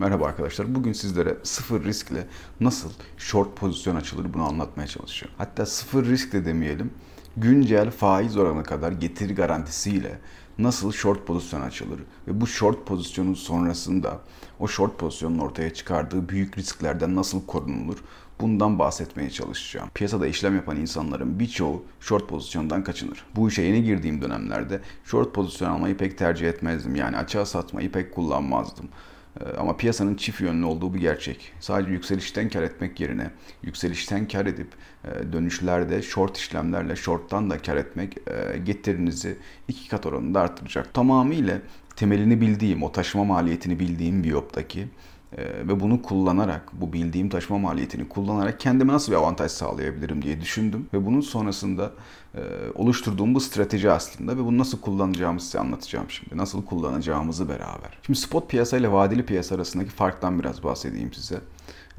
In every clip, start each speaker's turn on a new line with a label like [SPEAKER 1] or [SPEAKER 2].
[SPEAKER 1] Merhaba arkadaşlar. Bugün sizlere sıfır riskle nasıl short pozisyon açılır bunu anlatmaya çalışıyorum. Hatta sıfır riskle demeyelim. Güncel faiz oranı kadar getiri garantisiyle nasıl short pozisyon açılır ve bu short pozisyonun sonrasında o short pozisyonun ortaya çıkardığı büyük risklerden nasıl korunulur? Bundan bahsetmeye çalışacağım. Piyasada işlem yapan insanların birçoğu short pozisyondan kaçınır. Bu işe yeni girdiğim dönemlerde short pozisyon almayı pek tercih etmezdim. Yani açığa satmayı pek kullanmazdım. Ee, ama piyasanın çift yönlü olduğu bir gerçek. Sadece yükselişten kar etmek yerine yükselişten kar edip e, dönüşlerde short işlemlerle shorttan da kar etmek e, getirinizi iki kat oranında artıracak. Tamamıyla temelini bildiğim, o taşıma maliyetini bildiğim Biyop'taki ee, ve bunu kullanarak, bu bildiğim taşıma maliyetini kullanarak kendime nasıl bir avantaj sağlayabilirim diye düşündüm. Ve bunun sonrasında e, oluşturduğum bu strateji aslında ve bunu nasıl kullanacağımı size anlatacağım şimdi. Nasıl kullanacağımızı beraber. Şimdi spot piyasa ile vadeli piyasa arasındaki farktan biraz bahsedeyim size.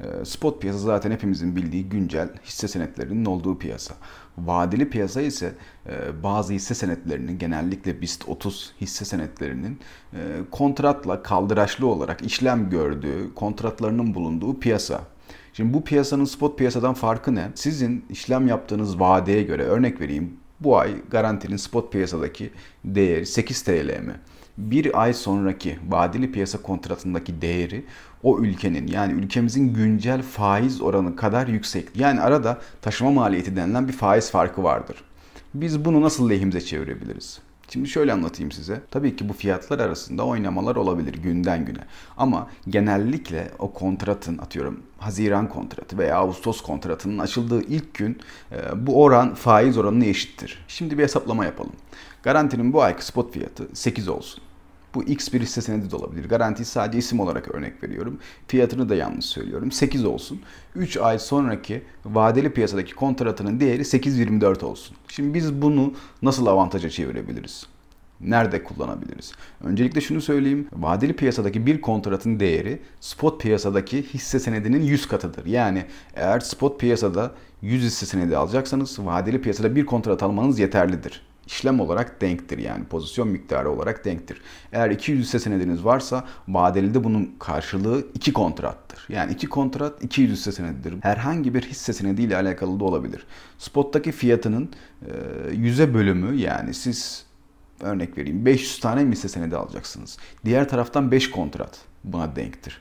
[SPEAKER 1] E, spot piyasa zaten hepimizin bildiği güncel hisse senetlerinin olduğu piyasa. Vadeli piyasa ise e, bazı hisse senetlerinin genellikle BIST 30 hisse senetlerinin e, kontratla kaldıraçlı olarak işlem gördüğü, kontratlarının bulunduğu piyasa. Şimdi bu piyasanın spot piyasadan farkı ne? Sizin işlem yaptığınız vadeye göre örnek vereyim. Bu ay garantinin spot piyasadaki değeri 8 TL mi? bir ay sonraki vadeli piyasa kontratındaki değeri o ülkenin yani ülkemizin güncel faiz oranı kadar yüksek. Yani arada taşıma maliyeti denilen bir faiz farkı vardır. Biz bunu nasıl lehimize çevirebiliriz? Şimdi şöyle anlatayım size. Tabii ki bu fiyatlar arasında oynamalar olabilir günden güne. Ama genellikle o kontratın atıyorum Haziran kontratı veya Ağustos kontratının açıldığı ilk gün e, bu oran faiz oranına eşittir. Şimdi bir hesaplama yapalım. Garantinin bu ayki spot fiyatı 8 olsun. Bu X bir hisse senedi de olabilir. Garanti sadece isim olarak örnek veriyorum. Fiyatını da yanlış söylüyorum. 8 olsun. 3 ay sonraki vadeli piyasadaki kontratının değeri 8.24 olsun. Şimdi biz bunu nasıl avantaja çevirebiliriz? Nerede kullanabiliriz? Öncelikle şunu söyleyeyim. Vadeli piyasadaki bir kontratın değeri spot piyasadaki hisse senedinin 100 katıdır. Yani eğer spot piyasada 100 hisse senedi alacaksanız vadeli piyasada bir kontrat almanız yeterlidir işlem olarak denktir. Yani pozisyon miktarı olarak denktir. Eğer 200 hisse senediniz varsa vadeli bunun karşılığı 2 kontrattır. Yani 2 kontrat 200 hisse senedidir. Herhangi bir hisse senediyle alakalı da olabilir. Spot'taki fiyatının yüze bölümü yani siz örnek vereyim 500 tane hisse senedi alacaksınız. Diğer taraftan 5 kontrat buna denktir.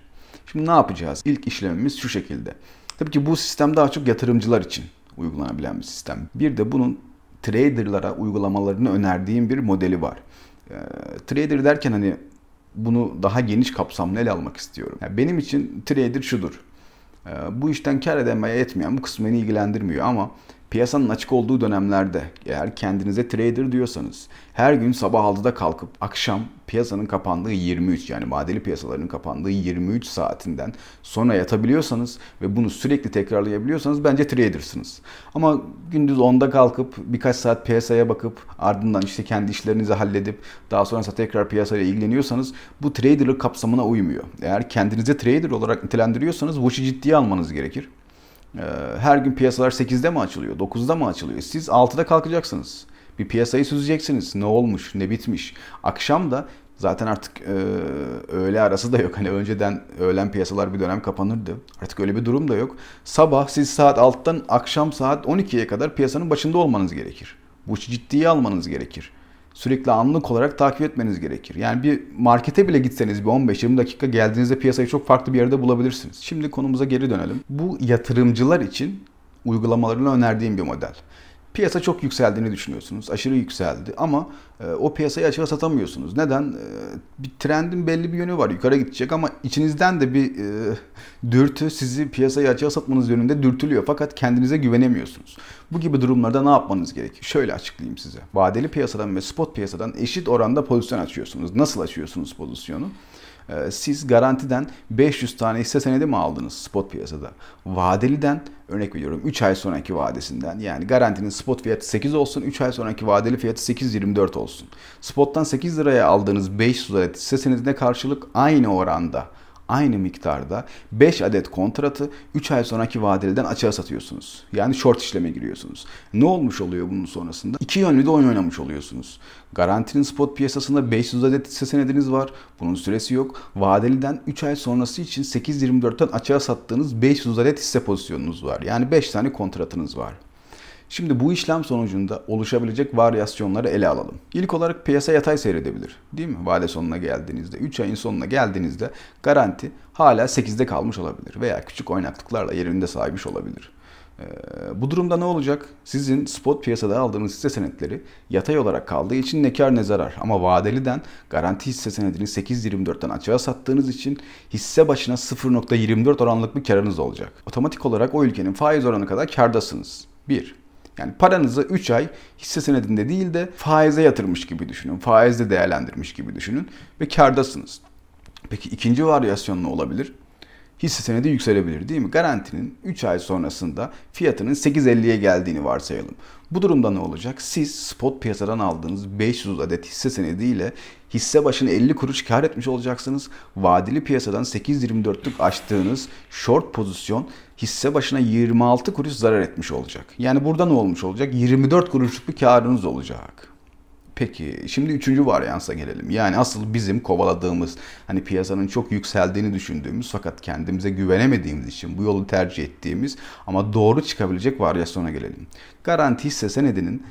[SPEAKER 1] Şimdi ne yapacağız? İlk işlemimiz şu şekilde. Tabii ki bu sistem daha çok yatırımcılar için uygulanabilen bir sistem. Bir de bunun traderlara uygulamalarını önerdiğim bir modeli var. E, trader derken hani bunu daha geniş kapsamlı ele almak istiyorum. Yani benim için trader şudur. E, bu işten kar eden veya etmeyen bu kısmı beni ilgilendirmiyor ama piyasanın açık olduğu dönemlerde eğer kendinize trader diyorsanız her gün sabah 6'da kalkıp akşam piyasanın kapandığı 23 yani vadeli piyasaların kapandığı 23 saatinden sonra yatabiliyorsanız ve bunu sürekli tekrarlayabiliyorsanız bence tradersınız. Ama gündüz 10'da kalkıp birkaç saat piyasaya bakıp ardından işte kendi işlerinizi halledip daha sonrasında tekrar piyasaya ilgileniyorsanız bu traderlık kapsamına uymuyor. Eğer kendinize trader olarak nitelendiriyorsanız bu işi ciddiye almanız gerekir. Ee, her gün piyasalar 8'de mi açılıyor, 9'da mı açılıyor? Siz 6'da kalkacaksınız. Bir piyasayı süzeceksiniz. Ne olmuş, ne bitmiş. Akşam da zaten artık e, öğle arası da yok. Hani önceden öğlen piyasalar bir dönem kapanırdı. Artık öyle bir durum da yok. Sabah siz saat 6'dan akşam saat 12'ye kadar piyasanın başında olmanız gerekir. Bu ciddiye almanız gerekir sürekli anlık olarak takip etmeniz gerekir. Yani bir markete bile gitseniz bir 15-20 dakika geldiğinizde piyasayı çok farklı bir yerde bulabilirsiniz. Şimdi konumuza geri dönelim. Bu yatırımcılar için uygulamalarını önerdiğim bir model. Piyasa çok yükseldiğini düşünüyorsunuz. Aşırı yükseldi ama e, o piyasayı açığa satamıyorsunuz. Neden? E, bir trendin belli bir yönü var. Yukarı gidecek ama içinizden de bir e, dürtü sizi piyasayı açığa satmanız yönünde dürtülüyor. Fakat kendinize güvenemiyorsunuz. Bu gibi durumlarda ne yapmanız gerekiyor? Şöyle açıklayayım size. Vadeli piyasadan ve spot piyasadan eşit oranda pozisyon açıyorsunuz. Nasıl açıyorsunuz pozisyonu? Ee, siz garantiden 500 tane hisse senedi mi aldınız spot piyasada? Vadeliden örnek veriyorum 3 ay sonraki vadesinden yani garantinin spot fiyatı 8 olsun 3 ay sonraki vadeli fiyatı 8.24 olsun. Spot'tan 8 liraya aldığınız 500 adet hisse senedine karşılık aynı oranda aynı miktarda 5 adet kontratı 3 ay sonraki vadeliden açığa satıyorsunuz. Yani short işleme giriyorsunuz. Ne olmuş oluyor bunun sonrasında? İki yönlü de oyun oynamış oluyorsunuz. Garantinin spot piyasasında 500 adet hisse senediniz var. Bunun süresi yok. Vadeliden 3 ay sonrası için 8.24'ten açığa sattığınız 500 adet hisse pozisyonunuz var. Yani 5 tane kontratınız var. Şimdi bu işlem sonucunda oluşabilecek varyasyonları ele alalım. İlk olarak piyasa yatay seyredebilir. Değil mi? Vade sonuna geldiğinizde, 3 ayın sonuna geldiğinizde garanti hala 8'de kalmış olabilir veya küçük oynaklıklarla yerinde saymış olabilir. Ee, bu durumda ne olacak? Sizin spot piyasada aldığınız hisse senetleri yatay olarak kaldığı için ne kar ne zarar. Ama vadeliden garanti hisse senedini 8.24'ten açığa sattığınız için hisse başına 0.24 oranlık bir karınız olacak. Otomatik olarak o ülkenin faiz oranı kadar kardasınız. 1. Yani paranızı 3 ay hisse senedinde değil de faize yatırmış gibi düşünün. Faizle değerlendirmiş gibi düşünün ve kardasınız. Peki ikinci varyasyon ne olabilir? hisse senedi yükselebilir değil mi? Garantinin 3 ay sonrasında fiyatının 8.50'ye geldiğini varsayalım. Bu durumda ne olacak? Siz spot piyasadan aldığınız 500 adet hisse senediyle hisse başına 50 kuruş kar etmiş olacaksınız. Vadeli piyasadan 8.24'lük açtığınız short pozisyon hisse başına 26 kuruş zarar etmiş olacak. Yani burada ne olmuş olacak? 24 kuruşluk bir karınız olacak. Peki şimdi üçüncü varyansa gelelim. Yani asıl bizim kovaladığımız hani piyasanın çok yükseldiğini düşündüğümüz fakat kendimize güvenemediğimiz için bu yolu tercih ettiğimiz ama doğru çıkabilecek varyasyona gelelim. Garanti hisse senedinin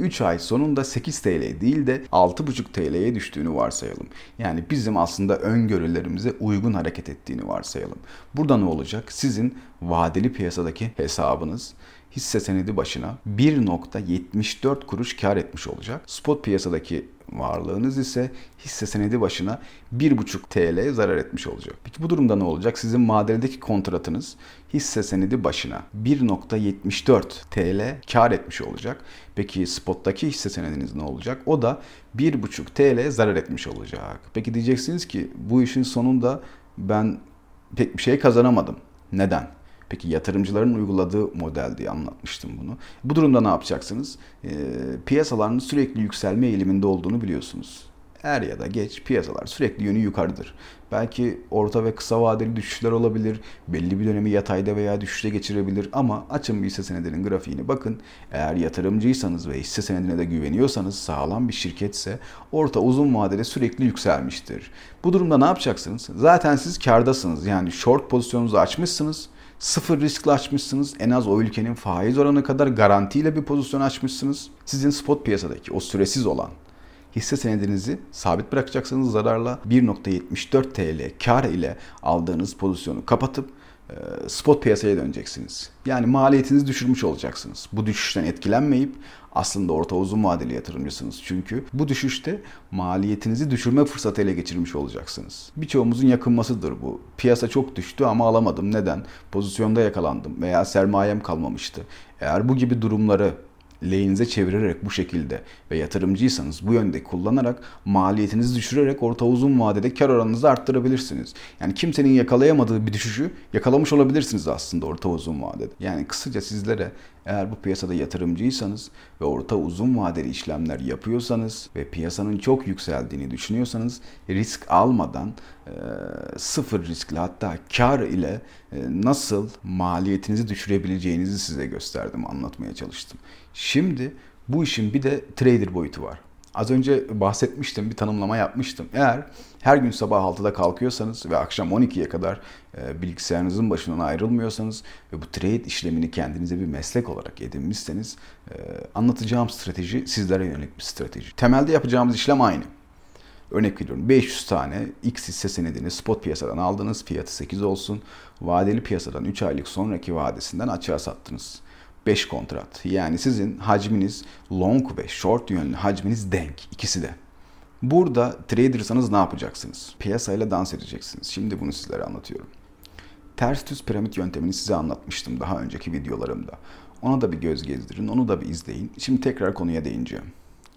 [SPEAKER 1] 3 e, ay sonunda 8 TL değil de 6,5 TL'ye düştüğünü varsayalım. Yani bizim aslında öngörülerimize uygun hareket ettiğini varsayalım. Burada ne olacak? Sizin vadeli piyasadaki hesabınız hisse senedi başına 1.74 kuruş kar etmiş olacak. Spot piyasadaki varlığınız ise hisse senedi başına 1,5 TL zarar etmiş olacak. Peki bu durumda ne olacak? Sizin madeledeki kontratınız hisse senedi başına 1.74 TL kar etmiş olacak. Peki spottaki hisse senediniz ne olacak? O da 1,5 TL zarar etmiş olacak. Peki diyeceksiniz ki bu işin sonunda ben pek bir şey kazanamadım. Neden? Peki yatırımcıların uyguladığı model diye anlatmıştım bunu. Bu durumda ne yapacaksınız? E, piyasaların sürekli yükselme eğiliminde olduğunu biliyorsunuz. Er ya da geç piyasalar sürekli yönü yukarıdır. Belki orta ve kısa vadeli düşüşler olabilir. Belli bir dönemi yatayda veya düşüşte geçirebilir ama açın bir hisse senedinin grafiğini bakın. Eğer yatırımcıysanız ve hisse senedine de güveniyorsanız sağlam bir şirketse orta uzun vadede sürekli yükselmiştir. Bu durumda ne yapacaksınız? Zaten siz kardasınız. Yani short pozisyonunuzu açmışsınız Sıfır riskle açmışsınız. En az o ülkenin faiz oranı kadar garantiyle bir pozisyon açmışsınız. Sizin spot piyasadaki o süresiz olan hisse senedinizi sabit bırakacaksınız zararla 1.74 TL kar ile aldığınız pozisyonu kapatıp e, spot piyasaya döneceksiniz. Yani maliyetinizi düşürmüş olacaksınız. Bu düşüşten etkilenmeyip aslında orta uzun vadeli yatırımcısınız. Çünkü bu düşüşte maliyetinizi düşürme fırsatı ele geçirmiş olacaksınız. Birçoğumuzun yakınmasıdır bu. Piyasa çok düştü ama alamadım. Neden? Pozisyonda yakalandım veya sermayem kalmamıştı. Eğer bu gibi durumları lehinize çevirerek bu şekilde ve yatırımcıysanız bu yönde kullanarak maliyetinizi düşürerek orta uzun vadede kar oranınızı arttırabilirsiniz. Yani kimsenin yakalayamadığı bir düşüşü yakalamış olabilirsiniz aslında orta uzun vadede. Yani kısaca sizlere eğer bu piyasada yatırımcıysanız ve orta uzun vadeli işlemler yapıyorsanız ve piyasanın çok yükseldiğini düşünüyorsanız risk almadan sıfır riskle hatta kar ile nasıl maliyetinizi düşürebileceğinizi size gösterdim, anlatmaya çalıştım. Şimdi bu işin bir de trader boyutu var. Az önce bahsetmiştim, bir tanımlama yapmıştım. Eğer her gün sabah 6'da kalkıyorsanız ve akşam 12'ye kadar e, bilgisayarınızın başından ayrılmıyorsanız ve bu trade işlemini kendinize bir meslek olarak edinmişseniz e, anlatacağım strateji sizlere yönelik bir strateji. Temelde yapacağımız işlem aynı. Örnek veriyorum 500 tane X hisse senedini spot piyasadan aldınız. Fiyatı 8 olsun. Vadeli piyasadan 3 aylık sonraki vadesinden açığa sattınız. 5 kontrat. Yani sizin hacminiz long ve short yönlü hacminiz denk. ikisi de. Burada tradersanız ne yapacaksınız? Piyasayla dans edeceksiniz. Şimdi bunu sizlere anlatıyorum. Ters düz piramit yöntemini size anlatmıştım daha önceki videolarımda. Ona da bir göz gezdirin, onu da bir izleyin. Şimdi tekrar konuya değineceğim.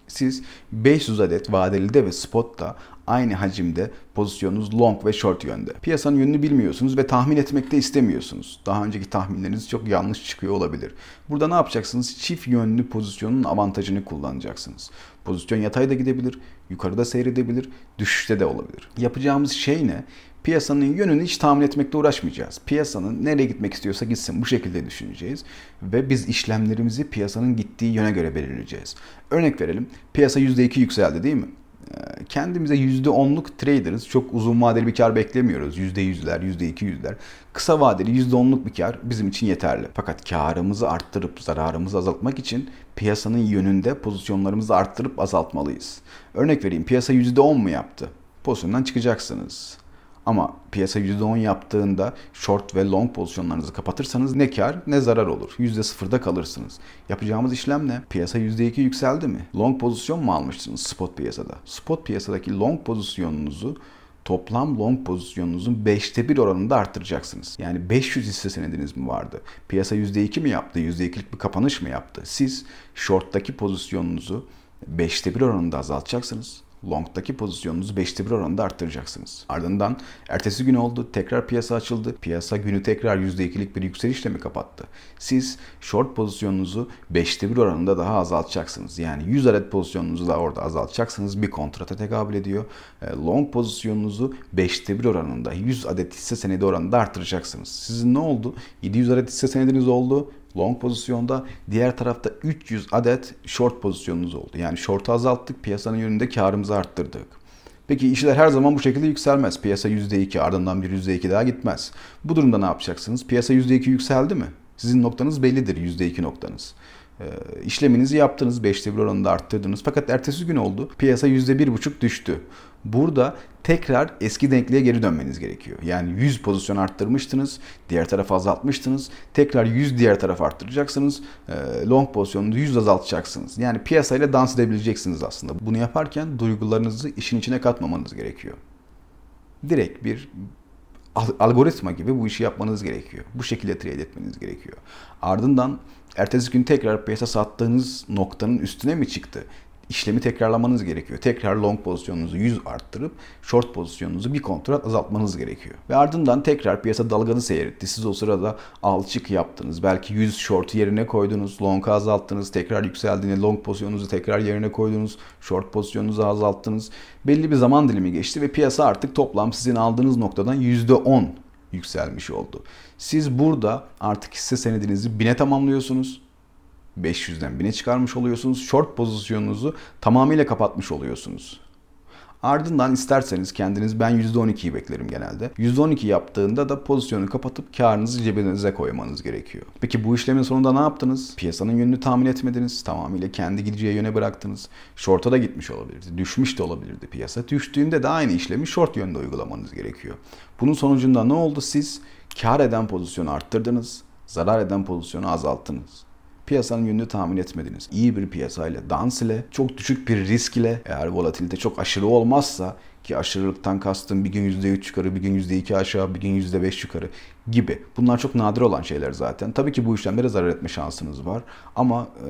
[SPEAKER 1] Siz 500 adet vadelide ve spotta aynı hacimde pozisyonunuz long ve short yönde. Piyasanın yönünü bilmiyorsunuz ve tahmin etmek de istemiyorsunuz. Daha önceki tahminleriniz çok yanlış çıkıyor olabilir. Burada ne yapacaksınız? Çift yönlü pozisyonun avantajını kullanacaksınız. Pozisyon yatay da gidebilir, yukarıda seyredebilir, düşüşte de olabilir. Yapacağımız şey ne? Piyasanın yönünü hiç tahmin etmekle uğraşmayacağız. Piyasanın nereye gitmek istiyorsa gitsin bu şekilde düşüneceğiz. Ve biz işlemlerimizi piyasanın gittiği yöne göre belirleyeceğiz. Örnek verelim piyasa %2 yükseldi değil mi? Ee, kendimize yüzde onluk traderız. Çok uzun vadeli bir kar beklemiyoruz. Yüzde yüzde yüzler, iki yüzler. Kısa vadeli yüzde onluk bir kar bizim için yeterli. Fakat karımızı arttırıp zararımızı azaltmak için piyasanın yönünde pozisyonlarımızı arttırıp azaltmalıyız. Örnek vereyim piyasa yüzde on mu yaptı? Pozisyondan çıkacaksınız. Ama piyasa %10 yaptığında short ve long pozisyonlarınızı kapatırsanız ne kar ne zarar olur. %0'da kalırsınız. Yapacağımız işlem ne? Piyasa %2 yükseldi mi? Long pozisyon mu almışsınız spot piyasada? Spot piyasadaki long pozisyonunuzu toplam long pozisyonunuzun 5'te 1 oranında arttıracaksınız. Yani 500 hisse senediniz mi vardı? Piyasa %2 mi yaptı? %2'lik bir kapanış mı yaptı? Siz short'taki pozisyonunuzu 5'te 1 oranında azaltacaksınız long'daki pozisyonunuzu 5'te 1 oranında arttıracaksınız. Ardından ertesi gün oldu, tekrar piyasa açıldı. Piyasa günü tekrar %2'lik bir yükselişle mi kapattı? Siz short pozisyonunuzu 5'te 1 oranında daha azaltacaksınız. Yani 100 adet pozisyonunuzu da orada azaltacaksınız. Bir kontrata tekabül ediyor. Ee, long pozisyonunuzu 5'te 1 oranında 100 adet hisse senedi oranında arttıracaksınız. Sizin ne oldu? 700 adet hisse senediniz oldu long pozisyonda. Diğer tarafta 300 adet short pozisyonunuz oldu. Yani short'u azalttık, piyasanın yönünde karımızı arttırdık. Peki işler her zaman bu şekilde yükselmez. Piyasa %2 ardından bir %2 daha gitmez. Bu durumda ne yapacaksınız? Piyasa %2 yükseldi mi? Sizin noktanız bellidir %2 noktanız. Ee, işleminizi yaptınız, 5'te 1 oranında arttırdınız. Fakat ertesi gün oldu, piyasa %1,5 düştü. Burada tekrar eski denkliğe geri dönmeniz gerekiyor. Yani 100 pozisyon arttırmıştınız, diğer taraf azaltmıştınız. Tekrar 100 diğer taraf arttıracaksınız. E, long pozisyonunuzu 100 azaltacaksınız. Yani piyasayla dans edebileceksiniz aslında. Bunu yaparken duygularınızı işin içine katmamanız gerekiyor. Direkt bir algoritma gibi bu işi yapmanız gerekiyor. Bu şekilde trade etmeniz gerekiyor. Ardından ertesi gün tekrar piyasa sattığınız noktanın üstüne mi çıktı? işlemi tekrarlamanız gerekiyor. Tekrar long pozisyonunuzu 100 arttırıp short pozisyonunuzu bir kontrat azaltmanız gerekiyor. Ve ardından tekrar piyasa dalganı seyretti. Siz o sırada al çık yaptınız. Belki 100 short yerine koydunuz, longu azalttınız. Tekrar yükseldiğinde long pozisyonunuzu tekrar yerine koydunuz. Short pozisyonunuzu azalttınız. Belli bir zaman dilimi geçti ve piyasa artık toplam sizin aldığınız noktadan %10 yükselmiş oldu. Siz burada artık hisse senedinizi bine tamamlıyorsunuz 500'den 1000'e çıkarmış oluyorsunuz. Short pozisyonunuzu tamamıyla kapatmış oluyorsunuz. Ardından isterseniz kendiniz ben %12'yi beklerim genelde. %12 yaptığında da pozisyonu kapatıp karınızı cebinize koymanız gerekiyor. Peki bu işlemin sonunda ne yaptınız? Piyasanın yönünü tahmin etmediniz. Tamamıyla kendi gideceği yöne bıraktınız. Short'a da gitmiş olabilirdi. Düşmüş de olabilirdi piyasa. Düştüğünde de aynı işlemi short yönde uygulamanız gerekiyor. Bunun sonucunda ne oldu? Siz kar eden pozisyonu arttırdınız. Zarar eden pozisyonu azalttınız piyasanın yönünü tahmin etmediniz. İyi bir piyasayla, dans ile, çok düşük bir risk ile eğer volatilite çok aşırı olmazsa ki aşırılıktan kastım bir gün %3 yukarı, bir gün %2 aşağı, bir gün %5 yukarı gibi. Bunlar çok nadir olan şeyler zaten. Tabii ki bu işlemlere zarar etme şansınız var. Ama e,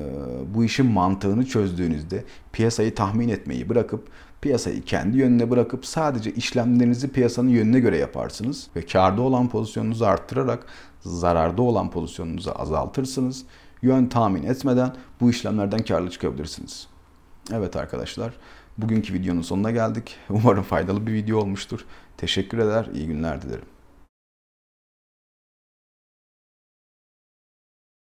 [SPEAKER 1] bu işin mantığını çözdüğünüzde piyasayı tahmin etmeyi bırakıp piyasayı kendi yönüne bırakıp sadece işlemlerinizi piyasanın yönüne göre yaparsınız ve karda olan pozisyonunuzu arttırarak zararda olan pozisyonunuzu azaltırsınız yön tahmin etmeden bu işlemlerden karlı çıkabilirsiniz. Evet arkadaşlar, bugünkü videonun sonuna geldik. Umarım faydalı bir video olmuştur. Teşekkür eder, iyi günler dilerim.